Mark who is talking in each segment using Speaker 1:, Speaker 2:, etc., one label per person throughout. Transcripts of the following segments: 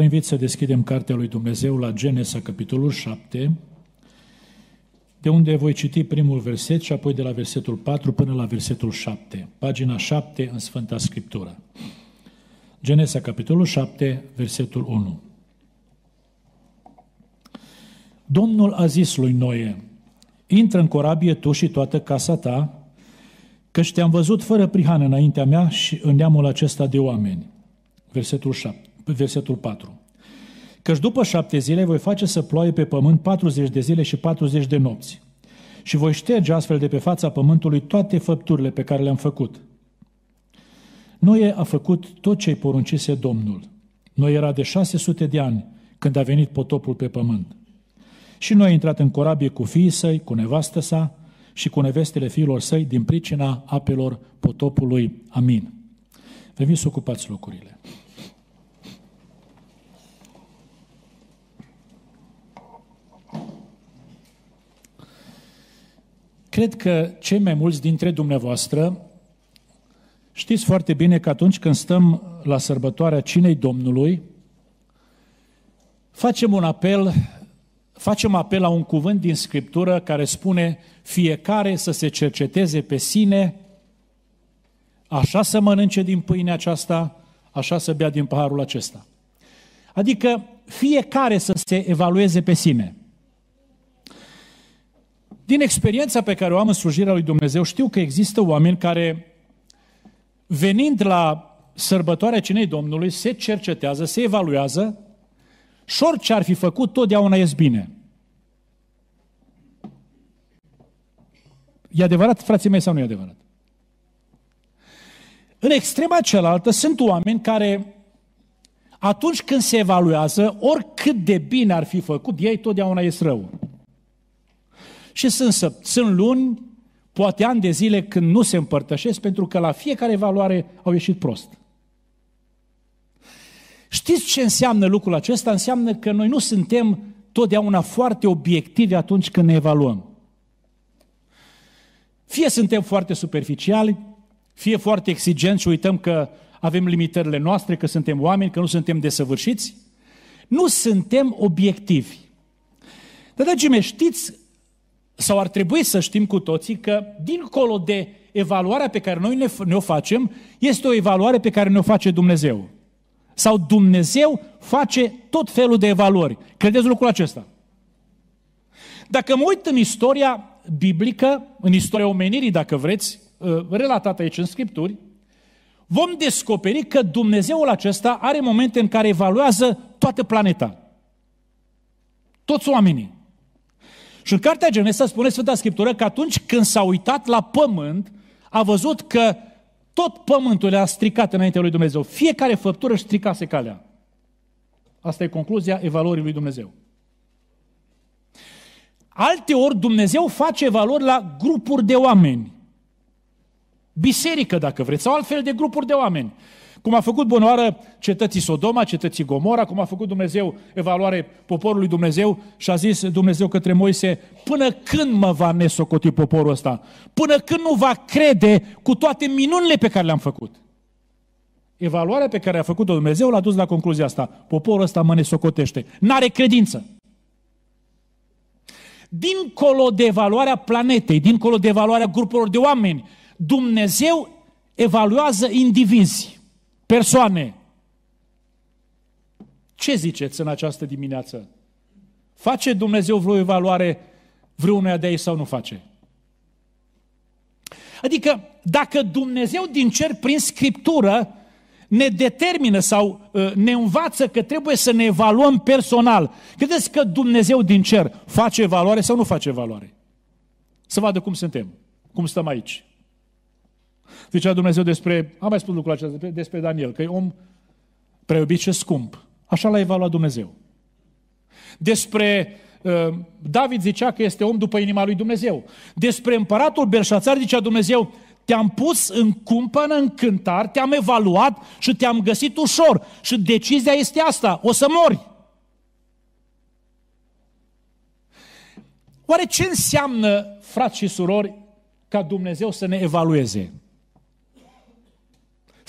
Speaker 1: vă invit să deschidem Cartea lui Dumnezeu la Genesa, capitolul 7, de unde voi citi primul verset și apoi de la versetul 4 până la versetul 7, pagina 7 în Sfânta Scriptură. Genesa, capitolul 7, versetul 1. Domnul a zis lui Noe, intră în corabie tu și toată casa ta, căci te-am văzut fără prihană înaintea mea și în neamul acesta de oameni. Versetul 7 versetul 4. Căci după șapte zile voi face să ploaie pe pământ 40 de zile și 40 de nopți. Și voi șterge astfel de pe fața pământului toate făpturile pe care le-am făcut. Noe a făcut tot ce-i poruncise Domnul. Noe era de 600 de ani când a venit potopul pe pământ. Și noi a intrat în corabie cu fiii săi, cu nevastă sa și cu nevestele fiilor săi din pricina apelor potopului. Amin. Veniți să ocupați locurile. cred că cei mai mulți dintre dumneavoastră știți foarte bine că atunci când stăm la sărbătoarea Cinei Domnului, facem un apel, facem apel la un cuvânt din Scriptură care spune fiecare să se cerceteze pe sine, așa să mănânce din pâinea aceasta, așa să bea din paharul acesta. Adică fiecare să se evalueze pe sine – din experiența pe care o am în slujirea lui Dumnezeu, știu că există oameni care, venind la sărbătoarea cinei Domnului, se cercetează, se evaluează și orice ar fi făcut, totdeauna ies bine. E adevărat, frații mei, sau nu e adevărat? În extrema cealaltă sunt oameni care atunci când se evaluează, oricât de bine ar fi făcut, ei totdeauna ies rău. Și sunt, sunt luni, poate ani de zile când nu se împărtășesc pentru că la fiecare valoare au ieșit prost. Știți ce înseamnă lucrul acesta? Înseamnă că noi nu suntem totdeauna foarte obiectivi atunci când ne evaluăm. Fie suntem foarte superficiali, fie foarte exigenți și uităm că avem limitările noastre, că suntem oameni, că nu suntem desăvârșiți. Nu suntem obiectivi. Dar, dragii mei, știți sau ar trebui să știm cu toții că, dincolo de evaluarea pe care noi ne, o facem, este o evaluare pe care ne-o face Dumnezeu. Sau Dumnezeu face tot felul de evaluări. Credeți lucrul acesta? Dacă mă uit în istoria biblică, în istoria omenirii, dacă vreți, ă, relatată aici în Scripturi, vom descoperi că Dumnezeul acesta are momente în care evaluează toată planeta. Toți oamenii. Și în Cartea Genesa spune Sfânta Scriptură că atunci când s-a uitat la pământ, a văzut că tot pământul a stricat înaintea lui Dumnezeu. Fiecare făptură își stricase calea. Asta e concluzia evaluării lui Dumnezeu. Alte ori Dumnezeu face valori la grupuri de oameni. Biserică, dacă vreți, sau altfel de grupuri de oameni. Cum a făcut bunoară cetății Sodoma, cetății Gomora, cum a făcut Dumnezeu evaluare poporului Dumnezeu și a zis Dumnezeu către Moise, până când mă va nesocoti poporul ăsta? Până când nu va crede cu toate minunile pe care le-am făcut? Evaluarea pe care a făcut-o Dumnezeu l-a dus la concluzia asta. Poporul ăsta mă nesocotește. N-are credință. Dincolo de evaluarea planetei, dincolo de evaluarea grupurilor de oameni, Dumnezeu evaluează indivizi persoane. Ce ziceți în această dimineață? Face Dumnezeu vreo evaluare vreunea de ei sau nu face? Adică, dacă Dumnezeu din cer, prin Scriptură, ne determină sau uh, ne învață că trebuie să ne evaluăm personal, credeți că Dumnezeu din cer face valoare sau nu face valoare? Să vadă cum suntem, cum stăm aici. Zicea Dumnezeu despre, am mai spus lucrul acesta, despre Daniel, că e om preobit și scump. Așa l-a evaluat Dumnezeu. Despre uh, David zicea că este om după inima lui Dumnezeu. Despre împăratul Belșațar zicea Dumnezeu, te-am pus în cumpănă, în cântar, te-am evaluat și te-am găsit ușor. Și decizia este asta, o să mori. Oare ce înseamnă, frați și surori, ca Dumnezeu să ne evalueze?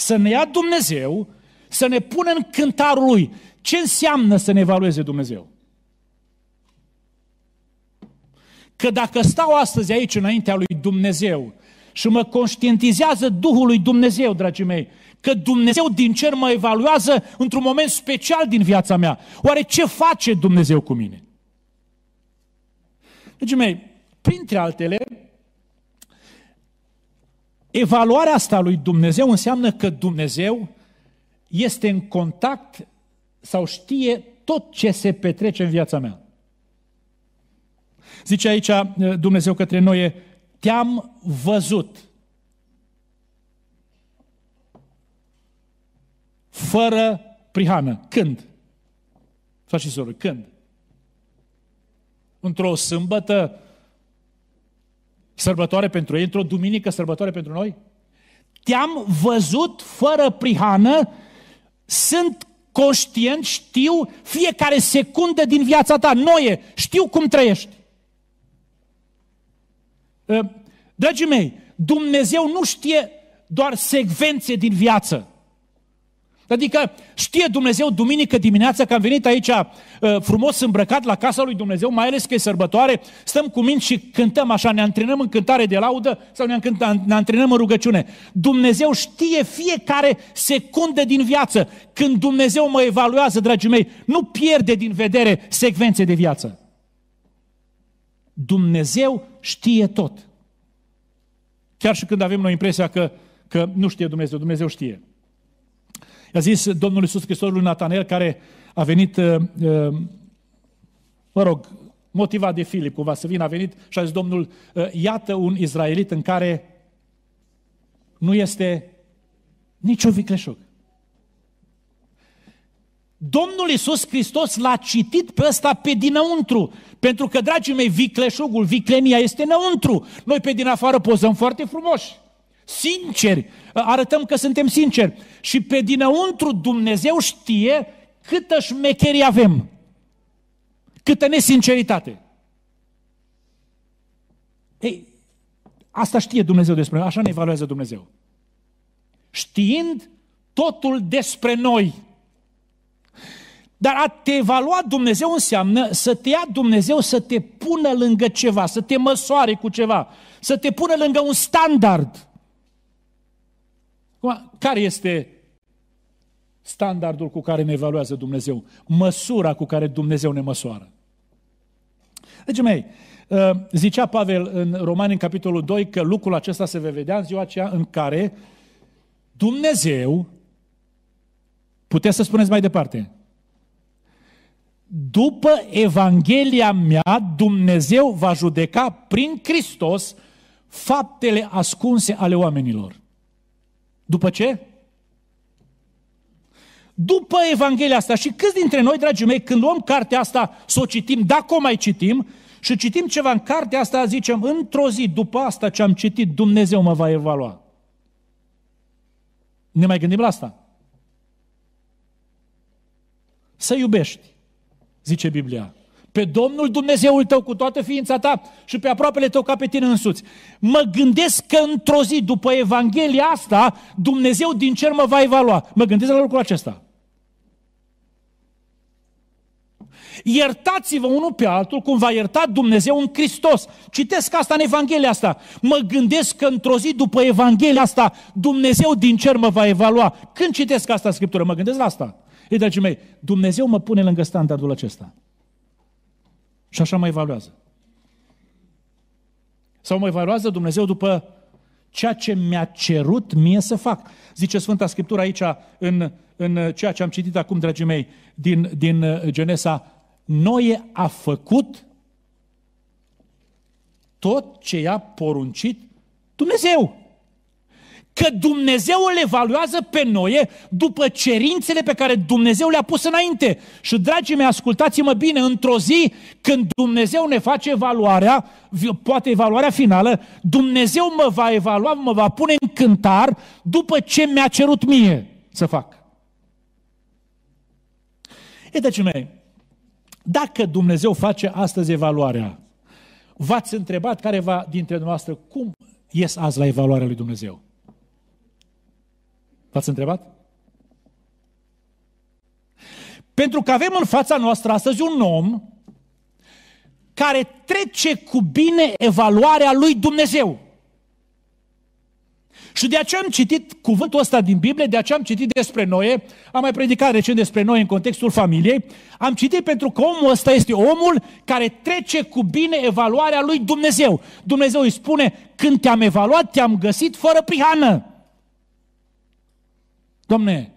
Speaker 1: să ne ia Dumnezeu, să ne pună în cântarul Lui. Ce înseamnă să ne evalueze Dumnezeu? Că dacă stau astăzi aici înaintea lui Dumnezeu și mă conștientizează Duhul lui Dumnezeu, dragii mei, că Dumnezeu din cer mă evaluează într-un moment special din viața mea. Oare ce face Dumnezeu cu mine? Dragii mei, printre altele, Evaluarea asta lui Dumnezeu înseamnă că Dumnezeu este în contact sau știe tot ce se petrece în viața mea. Zice aici uh, Dumnezeu către noi, te-am văzut. Fără prihană. Când? Frate și soră, când? Într-o sâmbătă sărbătoare pentru ei, într-o duminică sărbătoare pentru noi? Te-am văzut fără prihană, sunt conștient, știu fiecare secundă din viața ta, noie, știu cum trăiești. Ă, dragii mei, Dumnezeu nu știe doar secvențe din viață. Adică știe Dumnezeu duminică dimineața că am venit aici uh, frumos îmbrăcat la casa lui Dumnezeu, mai ales că e sărbătoare, stăm cu minți și cântăm așa, ne antrenăm în cântare de laudă sau ne, antrenăm în rugăciune. Dumnezeu știe fiecare secundă din viață. Când Dumnezeu mă evaluează, dragii mei, nu pierde din vedere secvențe de viață. Dumnezeu știe tot. Chiar și când avem noi impresia că, că nu știe Dumnezeu, Dumnezeu știe. I-a zis Domnul Iisus Hristos lui Natanel, care a venit, uh, uh, mă rog, motivat de Filip, cumva să vină, a venit și a zis Domnul, uh, iată un izraelit în care nu este niciun vicleșug. Domnul Iisus Hristos l-a citit pe ăsta pe dinăuntru. Pentru că, dragii mei, vicleșugul, viclenia este înăuntru. Noi pe din afară pozăm foarte frumoși sinceri, arătăm că suntem sinceri. Și pe dinăuntru Dumnezeu știe câtă șmecherie avem, câtă nesinceritate. Ei, asta știe Dumnezeu despre noi, așa ne evaluează Dumnezeu. Știind totul despre noi. Dar a te evalua Dumnezeu înseamnă să te ia Dumnezeu să te pună lângă ceva, să te măsoare cu ceva, să te pună lângă un standard. Acum, care este standardul cu care ne evaluează Dumnezeu? Măsura cu care Dumnezeu ne măsoară. Deci, mei, ă, zicea Pavel în Romani, în capitolul 2, că lucrul acesta se va vedea în ziua aceea în care Dumnezeu, puteți să spuneți mai departe, după Evanghelia mea, Dumnezeu va judeca prin Hristos faptele ascunse ale oamenilor. După ce? După Evanghelia asta. Și câți dintre noi, dragii mei, când luăm cartea asta, să o citim, dacă o mai citim, și citim ceva în cartea asta, zicem, într-o zi, după asta ce am citit, Dumnezeu mă va evalua. Ne mai gândim la asta? Să iubești, zice Biblia pe Domnul Dumnezeul tău cu toată ființa ta și pe aproapele tău ca pe tine însuți. Mă gândesc că într-o zi după Evanghelia asta, Dumnezeu din cer mă va evalua. Mă gândesc la lucrul acesta. Iertați-vă unul pe altul cum va ierta Dumnezeu în Hristos. Citesc asta în Evanghelia asta. Mă gândesc că într-o zi după Evanghelia asta Dumnezeu din cer mă va evalua. Când citesc asta în Scriptură? Mă gândesc la asta. Ei, dragii mei, Dumnezeu mă pune lângă standardul acesta. Și așa mă evaluează. Sau mă evaluează Dumnezeu după ceea ce mi-a cerut mie să fac. Zice Sfânta Scriptură aici, în, în ceea ce am citit acum, dragii mei, din, din uh, Genesa, Noie a făcut tot ce i-a poruncit Dumnezeu că Dumnezeu îl evaluează pe noi după cerințele pe care Dumnezeu le-a pus înainte. Și, dragii mei, ascultați-mă bine, într-o zi, când Dumnezeu ne face evaluarea, poate evaluarea finală, Dumnezeu mă va evalua, mă va pune în cântar după ce mi-a cerut mie să fac. E, dragii mei, dacă Dumnezeu face astăzi evaluarea, v-ați întrebat careva dintre noastre cum ies azi la evaluarea lui Dumnezeu? V-ați întrebat? Pentru că avem în fața noastră astăzi un om care trece cu bine evaluarea lui Dumnezeu. Și de aceea am citit cuvântul ăsta din Biblie, de aceea am citit despre noi. am mai predicat recent despre noi în contextul familiei, am citit pentru că omul ăsta este omul care trece cu bine evaluarea lui Dumnezeu. Dumnezeu îi spune, când te-am evaluat, te-am găsit fără prihană. Domne,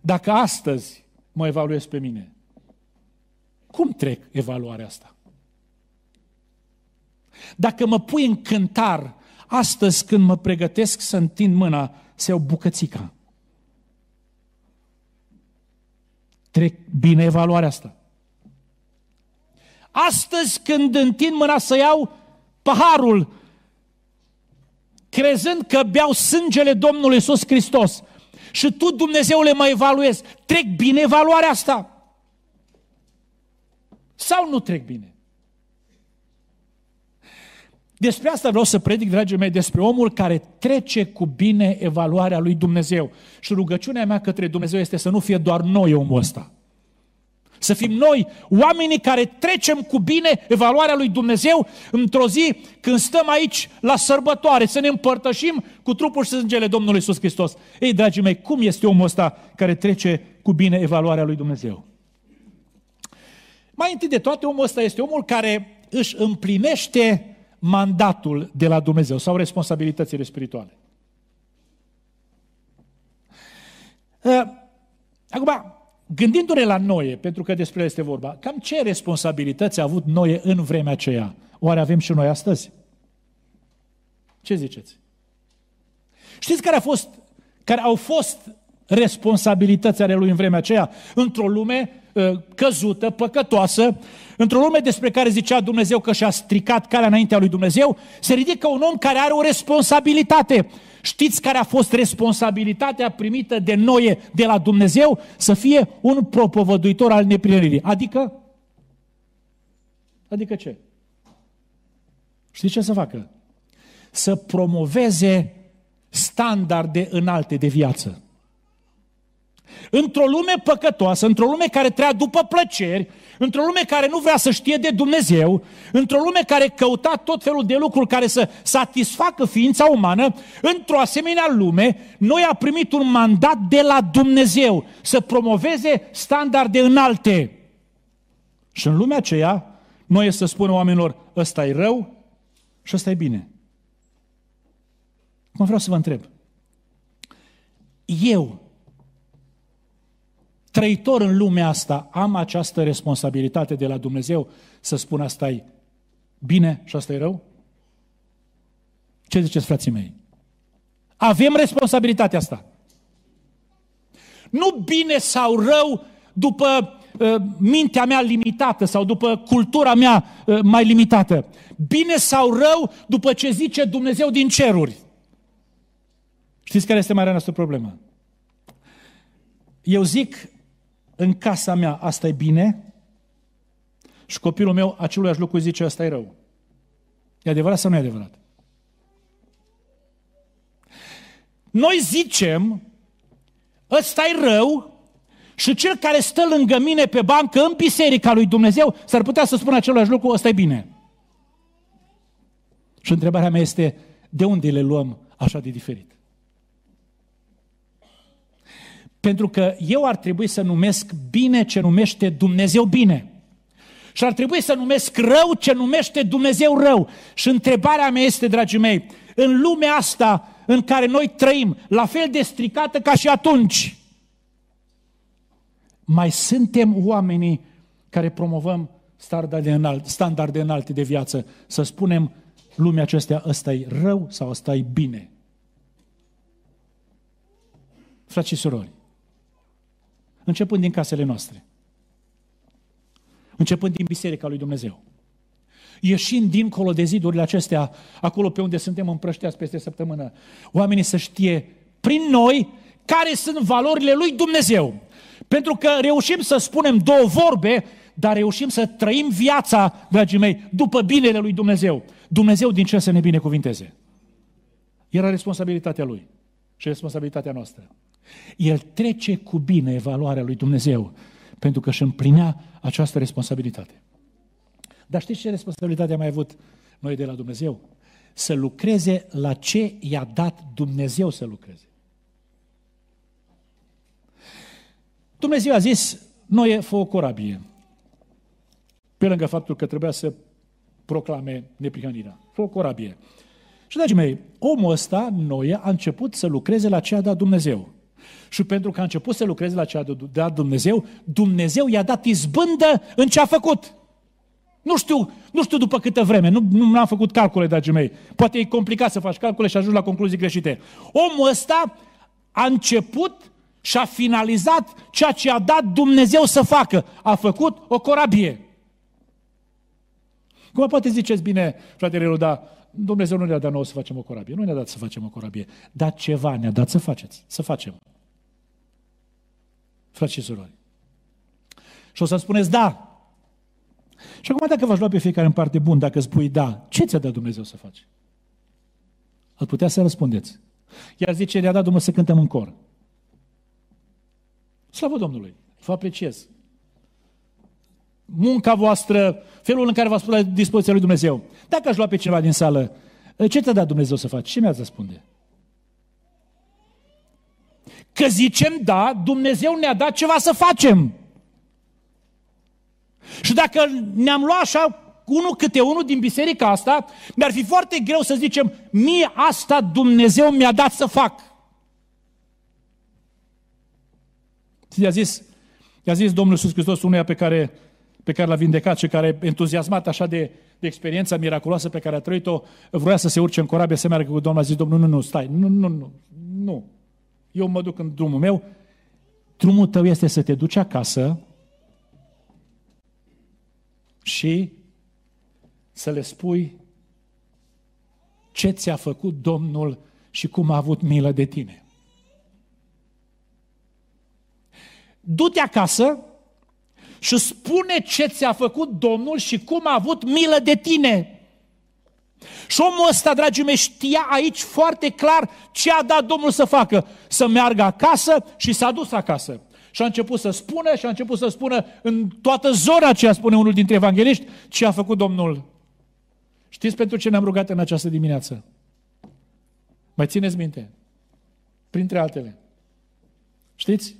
Speaker 1: dacă astăzi mă evaluez pe mine, cum trec evaluarea asta? Dacă mă pui în cântar astăzi când mă pregătesc să întind mâna, se iau bucățica. Trec bine evaluarea asta. Astăzi când întind mâna să iau paharul, crezând că beau sângele Domnului Iisus Hristos, și tu, Dumnezeule, mă evaluezi. Trec bine evaluarea asta? Sau nu trec bine? Despre asta vreau să predic, dragii mei, despre omul care trece cu bine evaluarea lui Dumnezeu. Și rugăciunea mea către Dumnezeu este să nu fie doar noi omul ăsta. Să fim noi oamenii care trecem cu bine evaluarea lui Dumnezeu într-o zi când stăm aici la sărbătoare, să ne împărtășim cu trupul și sângele Domnului Iisus Hristos. Ei, dragii mei, cum este omul ăsta care trece cu bine evaluarea lui Dumnezeu? Mai întâi de toate, omul ăsta este omul care își împlinește mandatul de la Dumnezeu sau responsabilitățile spirituale. Ă, acum, Gândindu-ne la Noe, pentru că despre este vorba, cam ce responsabilități a avut Noe în vremea aceea? Oare avem și noi astăzi? Ce ziceți? Știți care, a fost, care au fost responsabilitățile lui în vremea aceea? Într-o lume Uh, căzută, păcătoasă, într-o lume despre care zicea Dumnezeu că și-a stricat calea înaintea lui Dumnezeu, se ridică un om care are o responsabilitate. Știți care a fost responsabilitatea primită de Noe de la Dumnezeu? Să fie un propovăduitor al neprihănirii. Adică? Adică ce? Știți ce să facă? Să promoveze standarde înalte de viață. Într-o lume păcătoasă, într-o lume care trăia după plăceri, într-o lume care nu vrea să știe de Dumnezeu, într-o lume care căuta tot felul de lucruri care să satisfacă ființa umană, într-o asemenea lume, noi a primit un mandat de la Dumnezeu să promoveze standarde înalte. Și în lumea aceea, noi să spună oamenilor, ăsta e rău și ăsta e bine. Mă vreau să vă întreb. Eu trăitor în lumea asta, am această responsabilitate de la Dumnezeu să spun asta e bine și asta e rău? Ce ziceți, frații mei? Avem responsabilitatea asta. Nu bine sau rău după uh, mintea mea limitată sau după cultura mea uh, mai limitată. Bine sau rău după ce zice Dumnezeu din ceruri. Știți care este marea noastră problemă? Eu zic în casa mea asta e bine și copilul meu aceluiași lucru zice asta e rău. E adevărat sau nu e adevărat? Noi zicem, ăsta e rău și cel care stă lângă mine pe bancă în biserica lui Dumnezeu s-ar putea să spună același lucru, ăsta e bine. Și întrebarea mea este, de unde le luăm așa de diferit? Pentru că eu ar trebui să numesc bine ce numește Dumnezeu bine. Și ar trebui să numesc rău ce numește Dumnezeu rău. Și întrebarea mea este, dragii mei, în lumea asta în care noi trăim, la fel de stricată ca și atunci, mai suntem oamenii care promovăm standarde înalte, standarde înalte de viață. Să spunem lumea acestea, ăsta e rău sau ăsta e bine. Frați și surori, Începând din casele noastre. Începând din Biserica lui Dumnezeu. Ieșind dincolo de zidurile acestea, acolo pe unde suntem împrășteați peste săptămână, oamenii să știe prin noi care sunt valorile lui Dumnezeu. Pentru că reușim să spunem două vorbe, dar reușim să trăim viața, dragii mei, după binele lui Dumnezeu. Dumnezeu din ce să ne binecuvinteze. Era responsabilitatea lui și responsabilitatea noastră. El trece cu bine evaluarea lui Dumnezeu, pentru că își împlinea această responsabilitate. Dar știți ce responsabilitate am mai avut noi de la Dumnezeu? Să lucreze la ce i-a dat Dumnezeu să lucreze. Dumnezeu a zis, noi fă o corabie. Pe lângă faptul că trebuia să proclame neprihănirea. Fă o corabie. Și, dragii mei, omul ăsta, Noe, a început să lucreze la ce a dat Dumnezeu. Și pentru că a început să lucreze la ce a dat Dumnezeu, Dumnezeu i-a dat izbândă în ce a făcut. Nu știu, nu știu după câtă vreme, nu, nu am făcut calcule, dragii mei. Poate e complicat să faci calcule și ajungi la concluzii greșite. Omul ăsta a început și a finalizat ceea ce a dat Dumnezeu să facă. A făcut o corabie. Cum poate ziceți bine, fratele Ruda, Dumnezeu nu ne-a dat nouă să facem o corabie, nu ne-a dat să facem o corabie, dar ceva ne-a dat să faceți, să facem frate și surori. Și o să spuneți da. Și acum dacă v-aș lua pe fiecare în parte bun, dacă spui da, ce ți-a dat Dumnezeu să faci? Ați putea să răspundeți. Iar zice, le a dat Dumnezeu să cântăm în cor. Slavă Domnului! Vă apreciez! Munca voastră, felul în care v-ați pus la dispoziția lui Dumnezeu. Dacă aș lua pe cineva din sală, ce ți a dat Dumnezeu să faci? Ce mi-ați răspunde? Că zicem da, Dumnezeu ne-a dat ceva să facem. Și dacă ne-am luat așa unul câte unul din biserica asta, mi-ar fi foarte greu să zicem, mie asta Dumnezeu mi-a dat să fac. I-a zis, i-a zis Domnul Iisus Hristos unuia pe care, pe care l-a vindecat și care entuziasmat așa de, de experiența miraculoasă pe care a trăit-o, vrea să se urce în corabie să meargă cu Domnul, a zis Domnul, nu, nu, stai, nu, nu, nu, nu, eu mă duc în drumul meu. Drumul tău este să te duci acasă și să le spui ce ți-a făcut Domnul și cum a avut milă de tine. Du-te acasă și spune ce ți-a făcut Domnul și cum a avut milă de tine. Și omul ăsta, dragii mei, știa aici foarte clar ce a dat Domnul să facă. Să meargă acasă și s-a dus acasă. Și a început să spună și a început să spună în toată zona a spune unul dintre evangeliști, ce a făcut Domnul. Știți pentru ce ne-am rugat în această dimineață? Mai țineți minte? Printre altele. Știți?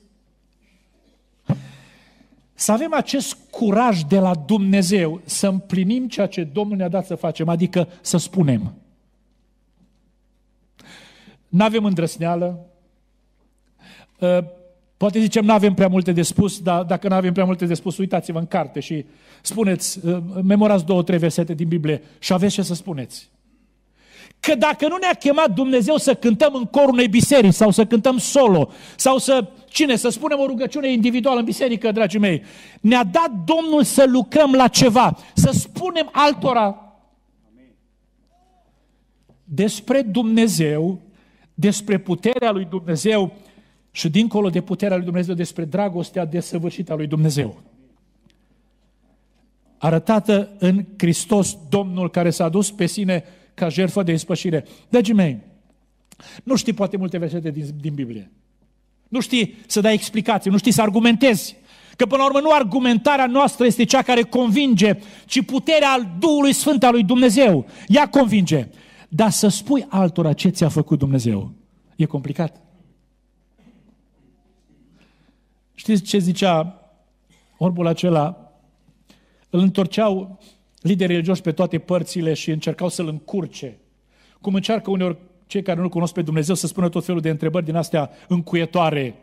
Speaker 1: Să avem acest curaj de la Dumnezeu să împlinim ceea ce Domnul ne-a dat să facem, adică să spunem. Nu avem îndrăsneală, ă, poate zicem nu avem prea multe de spus, dar dacă nu avem prea multe de spus, uitați-vă în carte și spuneți, ă, memorați două, trei versete din Biblie și aveți ce să spuneți. Că dacă nu ne-a chemat Dumnezeu să cântăm în corul unei biserici sau să cântăm solo sau să Cine? Să spunem o rugăciune individuală în biserică, dragii mei. Ne-a dat Domnul să lucrăm la ceva, să spunem altora despre Dumnezeu, despre puterea lui Dumnezeu și dincolo de puterea lui Dumnezeu, despre dragostea desăvârșită a lui Dumnezeu. Arătată în Hristos, Domnul care s-a dus pe sine ca jertfă de ispășire. Dragii mei, nu știi poate multe versete din, din Biblie. Nu știi să dai explicații, nu știi să argumentezi. Că până la urmă nu argumentarea noastră este cea care convinge, ci puterea al Duhului Sfânt al lui Dumnezeu. Ea convinge. Dar să spui altora ce ți-a făcut Dumnezeu, e complicat. Știți ce zicea orbul acela? Îl întorceau liderii religioși pe toate părțile și încercau să-l încurce. Cum încearcă uneori cei care nu cunosc pe Dumnezeu să spună tot felul de întrebări din astea încuietoare.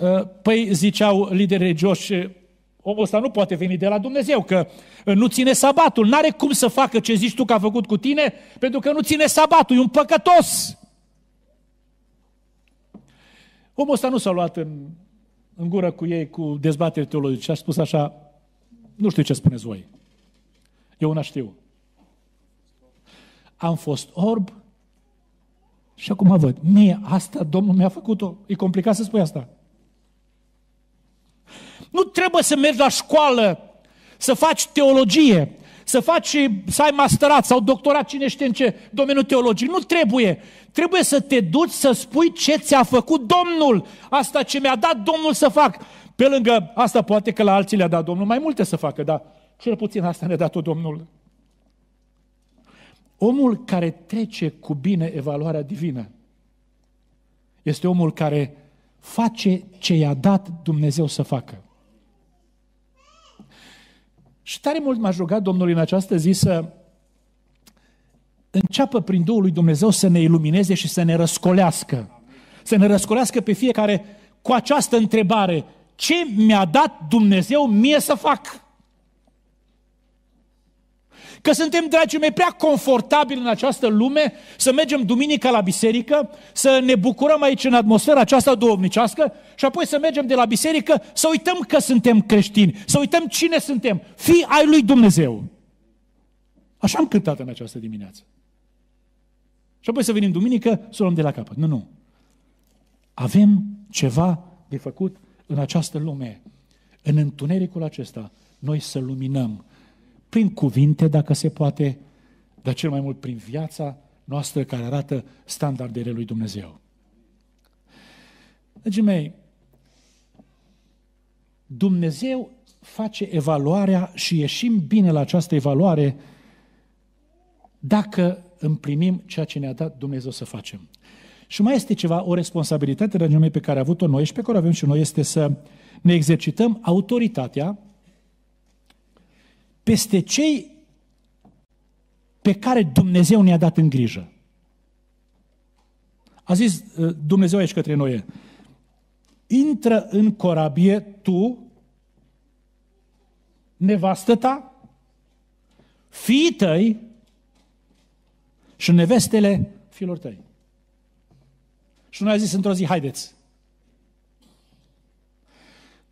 Speaker 1: Ă, păi ziceau lideri religioși, omul ăsta nu poate veni de la Dumnezeu, că nu ține sabatul, n-are cum să facă ce zici tu că a făcut cu tine, pentru că nu ține sabatul, e un păcătos. Omul ăsta nu s-a luat în, în gură cu ei cu dezbateri teologice, a spus așa, nu știu ce spuneți voi, eu nu știu am fost orb și acum văd. Mie asta Domnul mi-a făcut-o. E complicat să spui asta. Nu trebuie să mergi la școală, să faci teologie, să faci, să ai masterat sau doctorat, cine știe în ce domeniu teologic. Nu trebuie. Trebuie să te duci să spui ce ți-a făcut Domnul. Asta ce mi-a dat Domnul să fac. Pe lângă asta poate că la alții le-a dat Domnul mai multe să facă, dar cel puțin asta ne-a dat-o Domnul. Omul care trece cu bine evaluarea divină este omul care face ce i-a dat Dumnezeu să facă. Și tare mult m a rugat Domnul în această zi să înceapă prin Duhul lui Dumnezeu să ne ilumineze și să ne răscolească. Să ne răscolească pe fiecare cu această întrebare. Ce mi-a dat Dumnezeu mie să fac? Că suntem, dragii mei, prea confortabili în această lume să mergem duminica la biserică, să ne bucurăm aici în atmosfera aceasta duhovnicească și apoi să mergem de la biserică să uităm că suntem creștini, să uităm cine suntem, fii ai lui Dumnezeu. Așa am cântat în această dimineață. Și apoi să venim duminică, să luăm de la capăt. Nu, nu. Avem ceva de făcut în această lume. În întunericul acesta, noi să luminăm prin cuvinte, dacă se poate, dar cel mai mult prin viața noastră care arată standardele lui Dumnezeu. Dragii mei, Dumnezeu face evaluarea și ieșim bine la această evaluare dacă împlinim ceea ce ne-a dat Dumnezeu să facem. Și mai este ceva, o responsabilitate, dragii mei, pe care a avut-o noi și pe care o avem și noi, este să ne exercităm autoritatea peste cei pe care Dumnezeu ne-a dat în grijă. A zis ă, Dumnezeu aici către noi, intră în corabie tu, nevastă ta, fii tăi și nevestele fiilor tăi. Și noi a zis într-o zi, haideți.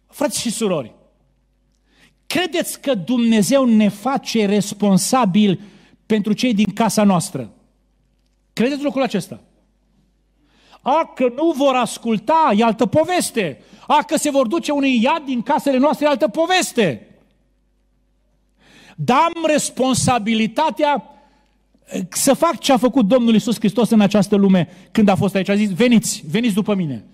Speaker 1: Frați și surori, Credeți că Dumnezeu ne face responsabil pentru cei din casa noastră? Credeți lucrul acesta? A, că nu vor asculta, e altă poveste. A, că se vor duce unii iad din casele noastre, e altă poveste. Dar am responsabilitatea eh, să fac ce a făcut Domnul Isus Hristos în această lume când a fost aici. A zis, veniți, veniți după mine.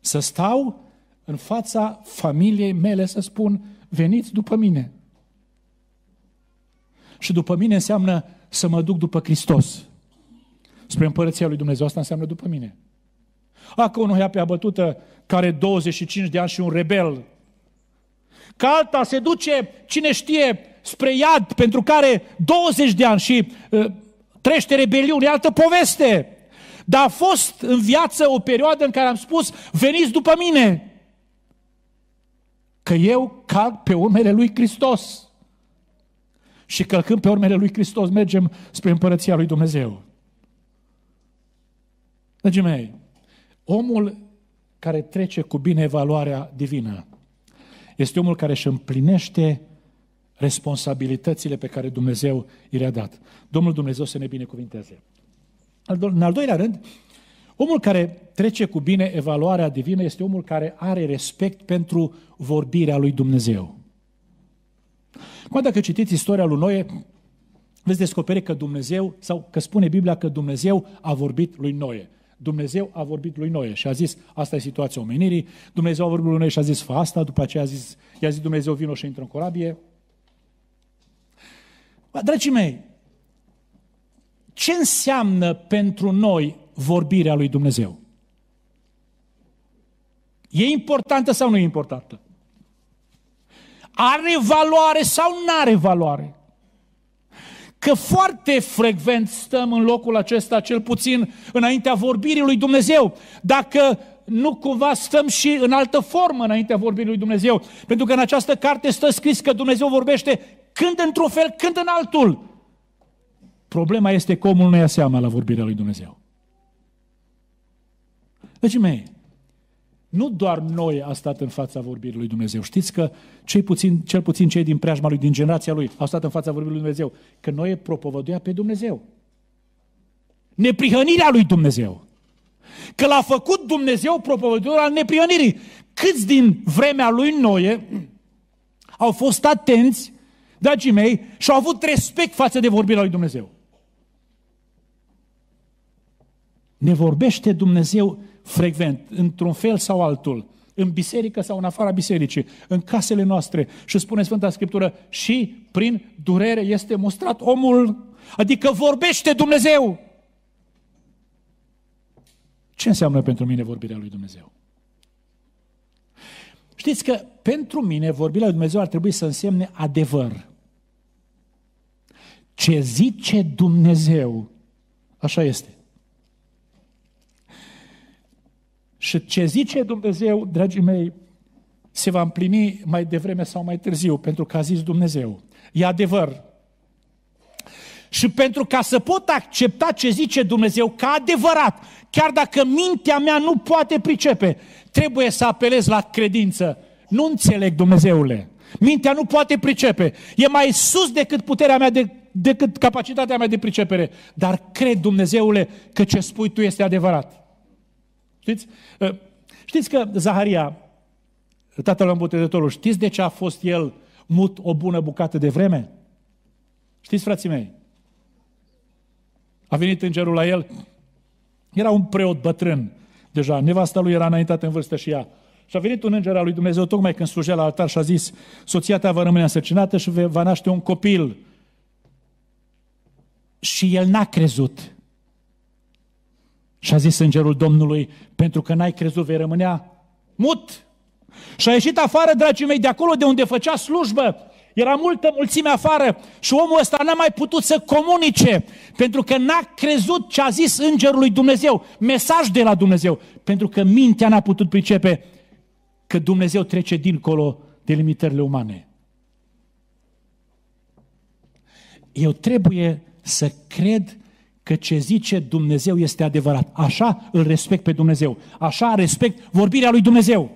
Speaker 1: Să stau în fața familiei mele să spun, veniți după mine. Și după mine înseamnă să mă duc după Hristos. Spre împărăția lui Dumnezeu, asta înseamnă după mine. Acă unul ia pe abătută care 25 de ani și un rebel. Că alta se duce, cine știe, spre iad, pentru care 20 de ani și uh, ă, trește rebeliune, altă poveste. Dar a fost în viață o perioadă în care am spus, veniți după mine că eu calc pe urmele lui Hristos. Și călcând pe urmele lui Hristos, mergem spre împărăția lui Dumnezeu. Dragii mei, omul care trece cu bine evaluarea divină este omul care își împlinește responsabilitățile pe care Dumnezeu i le-a dat. Domnul Dumnezeu să ne binecuvinteze. În al doilea rând, Omul care trece cu bine evaluarea divină este omul care are respect pentru vorbirea lui Dumnezeu. Acum dacă citiți istoria lui Noe, veți descoperi că Dumnezeu, sau că spune Biblia că Dumnezeu a vorbit lui Noe. Dumnezeu a vorbit lui Noe și a zis, asta e situația omenirii, Dumnezeu a vorbit lui Noe și a zis, fă asta, după aceea a zis, i-a zis Dumnezeu, vino și intră în corabie. Dragii mei, ce înseamnă pentru noi vorbirea lui Dumnezeu. E importantă sau nu e importantă? Are valoare sau nu are valoare? Că foarte frecvent stăm în locul acesta, cel puțin înaintea vorbirii lui Dumnezeu. Dacă nu cumva stăm și în altă formă înaintea vorbirii lui Dumnezeu. Pentru că în această carte stă scris că Dumnezeu vorbește când într-un fel, când în altul. Problema este că omul nu ia seama la vorbirea lui Dumnezeu. Dragii mei, nu doar noi a stat în fața vorbirii lui Dumnezeu. Știți că cei puțin, cel puțin cei din preajma lui, din generația lui, au stat în fața vorbirii lui Dumnezeu. Că noi propovăduia pe Dumnezeu. Neprihănirea lui Dumnezeu. Că l-a făcut Dumnezeu propovăduitorul al neprihănirii. Câți din vremea lui noi, au fost atenți, dragii mei, și au avut respect față de vorbirea lui Dumnezeu. Ne vorbește Dumnezeu frecvent, într-un fel sau altul, în biserică sau în afara bisericii, în casele noastre. Și spune Sfânta Scriptură, și prin durere este mostrat omul, adică vorbește Dumnezeu. Ce înseamnă pentru mine vorbirea lui Dumnezeu? Știți că pentru mine vorbirea lui Dumnezeu ar trebui să însemne adevăr. Ce zice Dumnezeu, așa este. Și ce zice Dumnezeu, dragii mei, se va împlini mai devreme sau mai târziu, pentru că a zis Dumnezeu. E adevăr. Și pentru ca să pot accepta ce zice Dumnezeu ca adevărat, chiar dacă mintea mea nu poate pricepe, trebuie să apelez la credință. Nu înțeleg, Dumnezeule. Mintea nu poate pricepe. E mai sus decât puterea mea, de, decât capacitatea mea de pricepere. Dar cred, Dumnezeule, că ce spui tu este adevărat. Știți? Ă, știți că Zaharia, tatăl îmbutezătorul, știți de ce a fost el mut o bună bucată de vreme? Știți, frații mei? A venit îngerul la el, era un preot bătrân deja, nevasta lui era înaintată în vârstă și ea. Și a venit un înger al lui Dumnezeu tocmai când slujea la altar și a zis, soția ta va rămâne însărcinată și va naște un copil. Și el n-a crezut. Și a zis îngerul Domnului, pentru că n-ai crezut, vei rămânea mut. Și a ieșit afară, dragii mei, de acolo de unde făcea slujbă. Era multă mulțime afară și omul ăsta n-a mai putut să comunice, pentru că n-a crezut ce a zis îngerul lui Dumnezeu, mesaj de la Dumnezeu, pentru că mintea n-a putut pricepe că Dumnezeu trece dincolo de limitările umane. Eu trebuie să cred că ce zice Dumnezeu este adevărat. Așa îl respect pe Dumnezeu. Așa respect vorbirea lui Dumnezeu.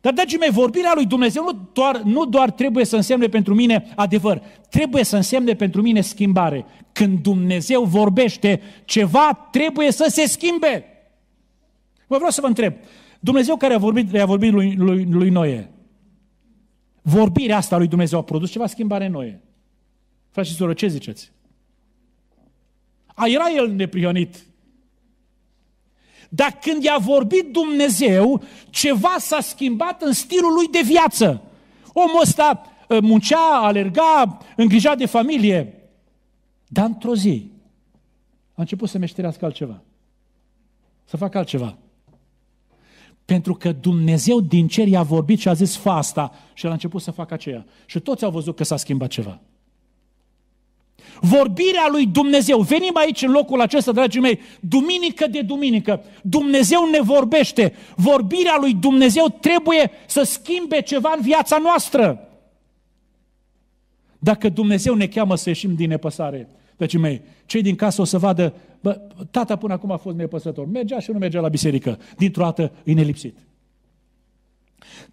Speaker 1: Dar, dragii mei, vorbirea lui Dumnezeu nu doar, nu doar trebuie să însemne pentru mine adevăr, trebuie să însemne pentru mine schimbare. Când Dumnezeu vorbește ceva, trebuie să se schimbe. Vă vreau să vă întreb, Dumnezeu care a vorbit, a vorbit lui, lui, lui Noe, vorbirea asta lui Dumnezeu a produs ceva schimbare în Noe? Frați și ce ziceți? A, era el neprionit. Dar când i-a vorbit Dumnezeu, ceva s-a schimbat în stilul lui de viață. Omul ăsta ă, muncea, alerga, îngrija de familie. Dar într-o zi a început să meșterească altceva. Să facă altceva. Pentru că Dumnezeu din cer i-a vorbit și a zis fa asta și el a început să facă aceea. Și toți au văzut că s-a schimbat ceva. Vorbirea lui Dumnezeu. Venim aici în locul acesta, dragii mei, duminică de duminică. Dumnezeu ne vorbește. Vorbirea lui Dumnezeu trebuie să schimbe ceva în viața noastră. Dacă Dumnezeu ne cheamă să ieșim din nepăsare, dragii mei, cei din casă o să vadă, bă, tata până acum a fost nepăsător, mergea și nu mergea la biserică. Dintr-o dată e nelipsit.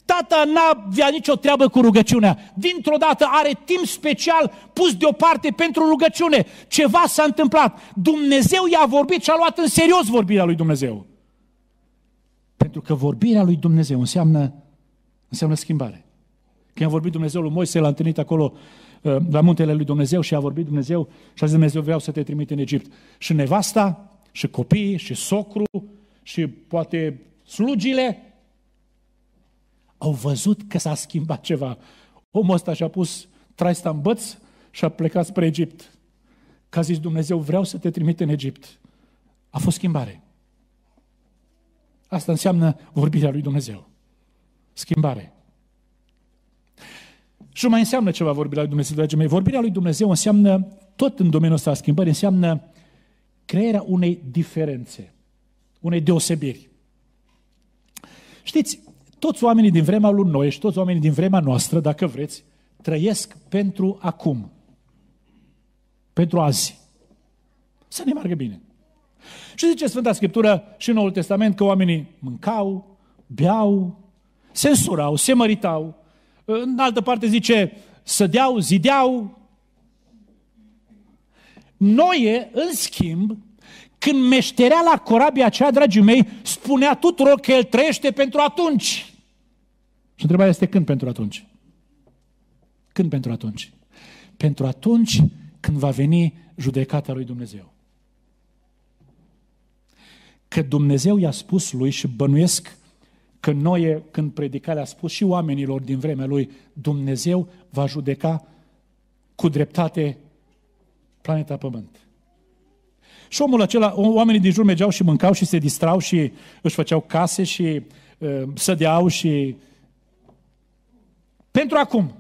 Speaker 1: Tata n-avea nicio treabă cu rugăciunea. Dintr-o dată are timp special pus deoparte pentru rugăciune. Ceva s-a întâmplat. Dumnezeu i-a vorbit și a luat în serios vorbirea lui Dumnezeu. Pentru că vorbirea lui Dumnezeu înseamnă, înseamnă schimbare. Când a vorbit Dumnezeu lui Moise, l-a întâlnit acolo uh, la muntele lui Dumnezeu și a vorbit Dumnezeu și a zis Dumnezeu vreau să te trimit în Egipt. Și nevasta, și copiii, și socru, și poate slugile, au văzut că s-a schimbat ceva. Omul ăsta și-a pus traista în băț și a plecat spre Egipt. Că a zis Dumnezeu, vreau să te trimit în Egipt. A fost schimbare. Asta înseamnă vorbirea lui Dumnezeu. Schimbare. Și mai înseamnă ceva vorbirea lui Dumnezeu, dragii mei. Vorbirea lui Dumnezeu înseamnă, tot în domeniul ăsta a schimbării, înseamnă crearea unei diferențe, unei deosebiri. Știți, toți oamenii din vremea lui Noe și toți oamenii din vremea noastră, dacă vreți, trăiesc pentru acum. Pentru azi. Să ne meargă bine. Și zice Sfânta Scriptură și în Noul Testament că oamenii mâncau, beau, se însurau, se măritau. În altă parte zice, să deau, zideau. Noie, în schimb, când meșterea la corabia aceea, dragii mei, spunea tuturor că el trăiește pentru atunci. Și întrebarea este când pentru atunci? Când pentru atunci? Pentru atunci când va veni judecata lui Dumnezeu. Că Dumnezeu i-a spus lui și bănuiesc că noi, când predica, le-a spus și oamenilor din vremea lui, Dumnezeu va judeca cu dreptate planeta Pământ. Și omul acela, oamenii din jur mergeau și mâncau și se distrau și își făceau case și uh, sădeau și pentru acum.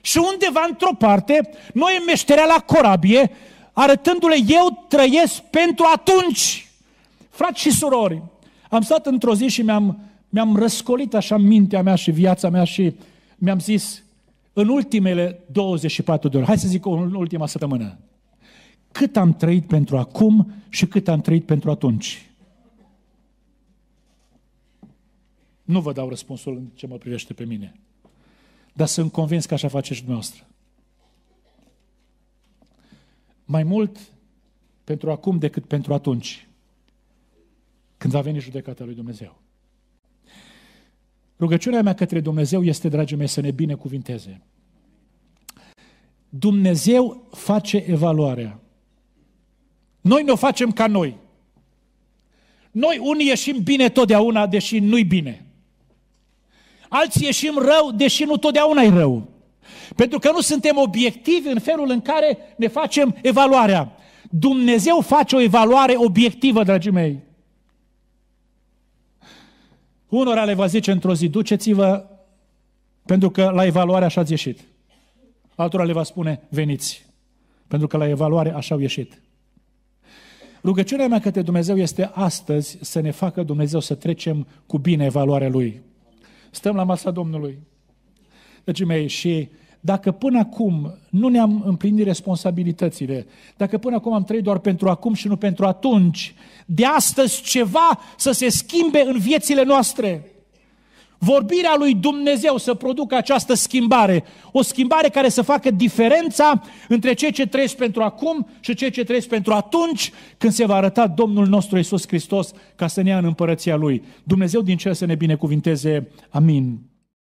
Speaker 1: Și undeva, într-o parte, noi meșterea la corabie, arătându-le, eu trăiesc pentru atunci. Frați și surori, am stat într-o zi și mi-am, mi-am răscolit așa mintea mea și viața mea și mi-am zis, în ultimele 24 de ore, hai să zic în ultima săptămână, cât am trăit pentru acum și cât am trăit pentru atunci. Nu vă dau răspunsul în ce mă privește pe mine. Dar sunt convins că așa și dumneavoastră. Mai mult pentru acum decât pentru atunci, când va veni judecata lui Dumnezeu. Rugăciunea mea către Dumnezeu este, dragii mei, să ne binecuvinteze. Dumnezeu face evaluarea. Noi ne-o facem ca noi. Noi unii ieșim bine totdeauna, deși nu-i bine alții ieșim rău, deși nu totdeauna e rău. Pentru că nu suntem obiectivi în felul în care ne facem evaluarea. Dumnezeu face o evaluare obiectivă, dragii mei. Unora le va zice într-o zi, duceți-vă pentru că la evaluare așa ați ieșit. Altora le va spune, veniți, pentru că la evaluare așa au ieșit. Rugăciunea mea către Dumnezeu este astăzi să ne facă Dumnezeu să trecem cu bine evaluarea Lui. Stăm la masa Domnului. Deci, mei, și dacă până acum nu ne-am împlinit responsabilitățile, dacă până acum am trăit doar pentru acum și nu pentru atunci, de astăzi ceva să se schimbe în viețile noastre vorbirea lui Dumnezeu să producă această schimbare. O schimbare care să facă diferența între ceea ce trăiesc pentru acum și ceea ce trăiesc pentru atunci când se va arăta Domnul nostru Isus Hristos ca să ne ia în împărăția Lui. Dumnezeu din cer să ne binecuvinteze. Amin.